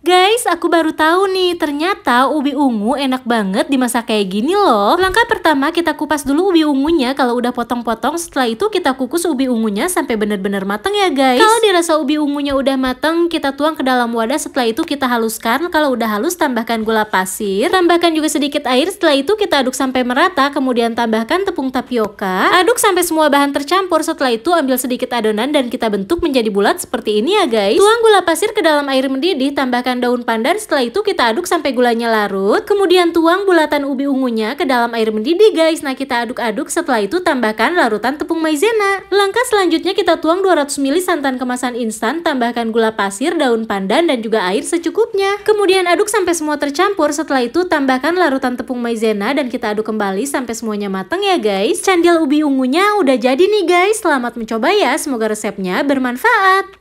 Guys, aku baru tahu nih, ternyata ubi ungu enak banget dimasak kayak gini loh. Langkah pertama kita kupas dulu ubi ungunya, kalau udah potong-potong, setelah itu kita kukus ubi ungunya sampai benar-benar matang ya guys. Kalau dirasa ubi ungunya udah matang, kita tuang ke dalam wadah, setelah itu kita haluskan. Kalau udah halus, tambahkan gula pasir, tambahkan juga sedikit air, setelah itu kita aduk sampai merata, kemudian tambahkan tepung tapioka, aduk sampai semua bahan tercampur, setelah itu ambil sedikit adonan dan kita bentuk menjadi bulat seperti ini ya guys. Tuang gula pasir ke dalam air mendidih, tambahkan menggunakan daun pandan. Setelah itu kita aduk sampai gulanya larut. Kemudian tuang bulatan ubi ungunya ke dalam air mendidih guys. Nah kita aduk-aduk setelah itu tambahkan larutan tepung maizena. Langkah selanjutnya kita tuang 200 ml santan kemasan instan, tambahkan gula pasir, daun pandan, dan juga air secukupnya. Kemudian aduk sampai semua tercampur. Setelah itu tambahkan larutan tepung maizena dan kita aduk kembali sampai semuanya matang ya guys. Candil ubi ungunya udah jadi nih guys. Selamat mencoba ya. Semoga resepnya bermanfaat.